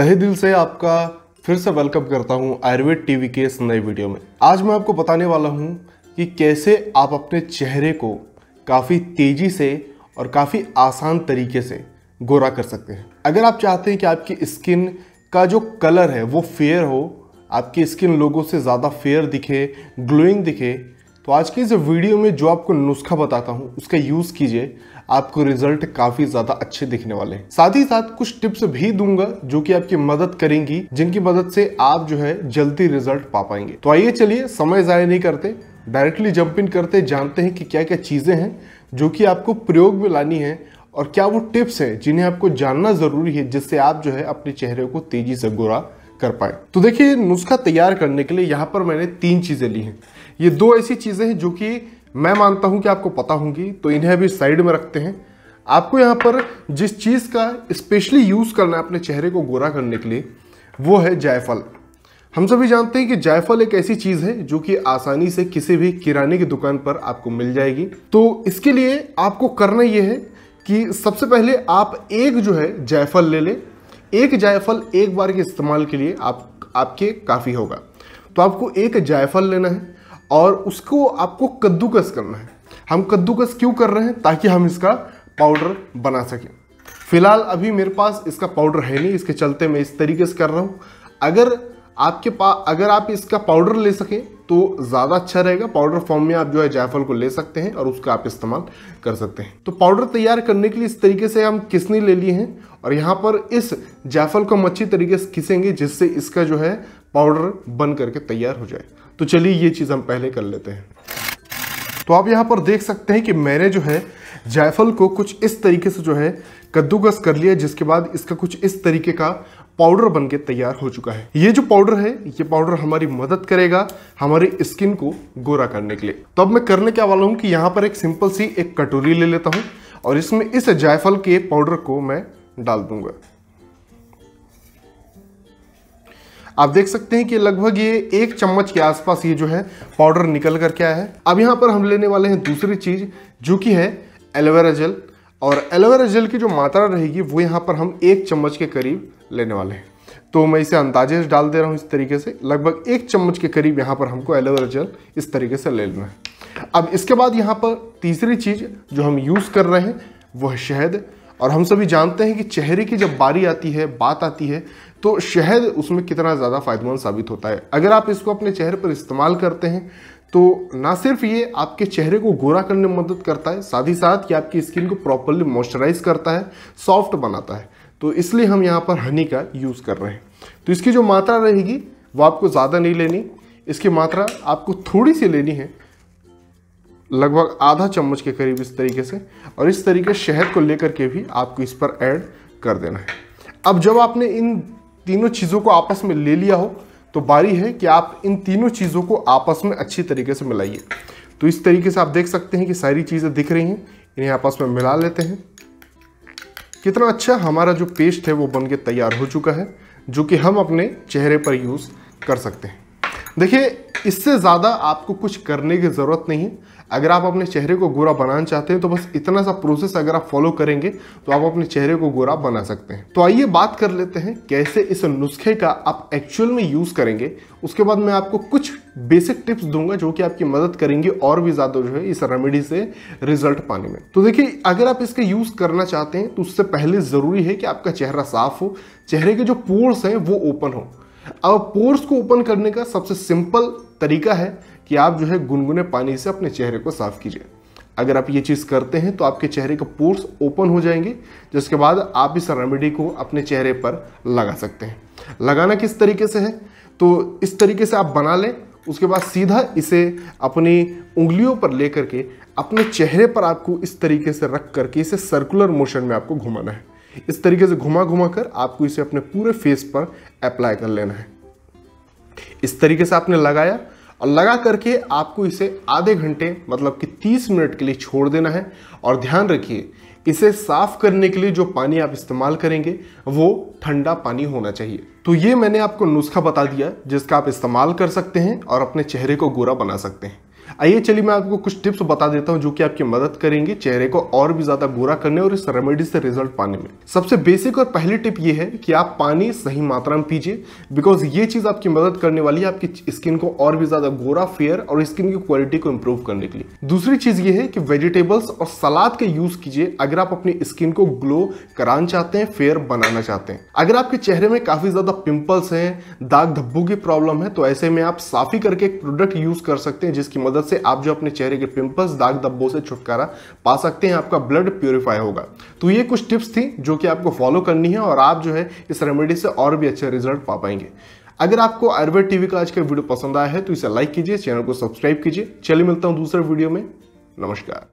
तहे दिल से आपका फिर से वेलकम करता हूं आयुर्वेद टीवी के इस नए वीडियो में आज मैं आपको बताने वाला हूं कि कैसे आप अपने चेहरे को काफ़ी तेज़ी से और काफ़ी आसान तरीके से गोरा कर सकते हैं अगर आप चाहते हैं कि आपकी स्किन का जो कलर है वो फेयर हो आपकी स्किन लोगों से ज़्यादा फेयर दिखे ग्लोइंग दिखे तो आज के इस वीडियो में जो आपको नुस्खा बताता हूँ उसका यूज़ कीजिए आपको रिजल्ट काफ़ी ज़्यादा अच्छे दिखने वाले हैं साथ ही साथ कुछ टिप्स भी दूंगा जो कि आपकी मदद करेंगी जिनकी मदद से आप जो है जल्दी रिजल्ट पा पाएंगे तो आइए चलिए समय ज़ाया नहीं करते डायरेक्टली जंप इन करते जानते हैं कि क्या क्या चीज़ें हैं जो कि आपको प्रयोग में लानी है और क्या वो टिप्स हैं जिन्हें आपको जानना ज़रूरी है जिससे आप जो है अपने चेहरे को तेज़ी से गोरा कर पाए तो देखिए नुस्खा तैयार करने के लिए यहाँ पर मैंने तीन चीज़ें ली हैं ये दो ऐसी चीज़ें हैं जो कि मैं मानता हूँ कि आपको पता होंगी तो इन्हें अभी साइड में रखते हैं आपको यहाँ पर जिस चीज़ का स्पेशली यूज़ करना है अपने चेहरे को गोरा करने के लिए वो है जायफल हम सभी जानते हैं कि जायफल एक ऐसी चीज़ है जो कि आसानी से किसी भी किराने की दुकान पर आपको मिल जाएगी तो इसके लिए आपको करना यह है कि सबसे पहले आप एक जो है जायफल ले लें एक जायफल एक बार के इस्तेमाल के लिए आप आपके काफ़ी होगा तो आपको एक जायफल लेना है और उसको आपको कद्दूकस करना है हम कद्दूकस क्यों कर रहे हैं ताकि हम इसका पाउडर बना सकें फिलहाल अभी मेरे पास इसका पाउडर है नहीं इसके चलते मैं इस तरीके से कर रहा हूँ अगर आपके पास अगर आप इसका पाउडर ले सकें तो ज़्यादा अच्छा रहेगा पाउडर फॉर्म में आप जो है जायफल को ले सकते हैं और उसका आप इस्तेमाल कर सकते हैं तो पाउडर तैयार करने के लिए इस तरीके से हम किसनी ले लिए हैं और यहाँ पर इस जायफल को हम अच्छी तरीके से किसेंगे जिससे इसका जो है पाउडर बन करके तैयार हो जाए तो चलिए ये चीज़ हम पहले कर लेते हैं तो आप यहाँ पर देख सकते हैं कि मैंने जो है जायफल को कुछ इस तरीके से जो है कद्दूकस कर लिया जिसके बाद इसका कुछ इस तरीके का पाउडर बन के तैयार हो चुका है ये जो पाउडर है ये पाउडर हमारी मदद करेगा हमारी स्किन को गोरा करने के लिए तो अब मैं करने क्या वाला हूँ कि यहाँ पर एक सिंपल सी एक कटोरी ले लेता हूँ और इसमें इस जायफल के पाउडर को मैं डाल दूंगा आप देख सकते हैं कि लगभग ये एक चम्मच के आसपास ये जो है पाउडर निकल कर क्या है अब यहाँ पर हम लेने वाले हैं दूसरी चीज जो कि है एलोवेरा जेल और एलोवेरा जेल की जो मात्रा रहेगी वो यहाँ पर हम एक चम्मच के करीब लेने वाले हैं तो मैं इसे अंदाजे डाल दे रहा हूँ इस तरीके से लगभग एक चम्मच के करीब यहाँ पर हमको एलोवेरा जेल इस तरीके से ले लेना है अब इसके बाद यहाँ पर तीसरी चीज़ जो हम यूज़ कर रहे हैं वो है शहद और हम सभी जानते हैं कि चेहरे की जब बारी आती है बात आती है तो शहद उसमें कितना ज़्यादा फायदेमंद साबित होता है अगर आप इसको अपने चेहरे पर इस्तेमाल करते हैं तो ना सिर्फ ये आपके चेहरे को गोरा करने में मदद करता है साथ ही साथ ये आपकी स्किन को प्रॉपरली मॉइस्चराइज करता है सॉफ्ट बनाता है तो इसलिए हम यहाँ पर हनी का यूज़ कर रहे हैं तो इसकी जो मात्रा रहेगी वो आपको ज़्यादा नहीं लेनी इसकी मात्रा आपको थोड़ी सी लेनी है लगभग आधा चम्मच के करीब इस तरीके से और इस तरीके शहद को लेकर के भी आपको इस पर ऐड कर देना है अब जब आपने इन तीनों चीज़ों को आपस में ले लिया हो तो बारी है कि आप इन तीनों चीज़ों को आपस में अच्छी तरीके से मिलाइए तो इस तरीके से आप देख सकते हैं कि सारी चीज़ें दिख रही हैं इन्हें आपस में मिला लेते हैं कितना अच्छा हमारा जो पेस्ट है वो बन के तैयार हो चुका है जो कि हम अपने चेहरे पर यूज़ कर सकते हैं देखिए इससे ज़्यादा आपको कुछ करने की ज़रूरत नहीं है अगर आप अपने चेहरे को गोरा बनाना चाहते हैं तो बस इतना सा प्रोसेस अगर आप फॉलो करेंगे तो आप अपने चेहरे को गोरा बना सकते हैं तो आइए बात कर लेते हैं कैसे इस नुस्खे का आप एक्चुअल में यूज़ करेंगे उसके बाद मैं आपको कुछ बेसिक टिप्स दूंगा जो कि आपकी मदद करेंगे और भी ज़्यादा जो है इस रेमेडी से रिजल्ट पाने में तो देखिए अगर आप इसका यूज़ करना चाहते हैं तो उससे पहले ज़रूरी है कि आपका चेहरा साफ हो चेहरे के जो पोर्स हैं वो ओपन हो अब पोर्स को ओपन करने का सबसे सिंपल तरीका है कि आप जो है गुनगुने पानी से अपने चेहरे को साफ कीजिए अगर आप ये चीज़ करते हैं तो आपके चेहरे के पोर्स ओपन हो जाएंगे जिसके बाद आप इस रेमेडी को अपने चेहरे पर लगा सकते हैं लगाना किस तरीके से है तो इस तरीके से आप बना लें उसके बाद सीधा इसे अपनी उंगलियों पर लेकर के अपने चेहरे पर आपको इस तरीके से रख करके इसे सर्कुलर मोशन में आपको घुमाना है इस तरीके से घुमा घुमा कर आपको इसे अपने पूरे फेस पर अप्लाई कर लेना है इस तरीके से आपने लगाया और लगा करके आपको इसे आधे घंटे मतलब कि 30 मिनट के लिए छोड़ देना है और ध्यान रखिए इसे साफ करने के लिए जो पानी आप इस्तेमाल करेंगे वो ठंडा पानी होना चाहिए तो ये मैंने आपको नुस्खा बता दिया जिसका आप इस्तेमाल कर सकते हैं और अपने चेहरे को गोरा बना सकते हैं आइए चलिए मैं आपको कुछ टिप्स बता देता हूँ जो कि आपकी मदद करेंगे चेहरे को और भी ज्यादा गोरा करने और इस रेमेडी से रिजल्ट पाने में सबसे बेसिक और पहली टिप ये है कि आप पानी सही मात्रा में पीजिए बिकॉज ये चीज आपकी मदद करने वाली है आपकी स्किन को और भी ज्यादा गोरा फेयर और स्किन की क्वालिटी को इम्प्रूव करने के लिए दूसरी चीज ये है कि वेजिटेबल्स और सलाद के यूज कीजिए अगर आप अपनी स्किन को ग्लो कराना चाहते हैं फेयर बनाना चाहते हैं अगर आपके चेहरे में काफी ज्यादा पिंपल्स हैं दाग धब्बों की प्रॉब्लम है तो ऐसे में आप साफी करके एक प्रोडक्ट यूज कर सकते हैं जिसकी मदद मदद से आप जो अपने चेहरे के पिंपल्स दाग धब्बों से छुटकारा पा सकते हैं आपका ब्लड प्योरीफाई होगा तो ये कुछ टिप्स थी जो कि आपको फॉलो करनी है और आप जो है इस रेमेडी से और भी अच्छे रिजल्ट पा पाएंगे अगर आपको आयुर्वेद टीवी का आज का वीडियो पसंद आया है तो इसे लाइक कीजिए चैनल को सब्सक्राइब कीजिए चलिए मिलता हूँ दूसरे वीडियो में नमस्कार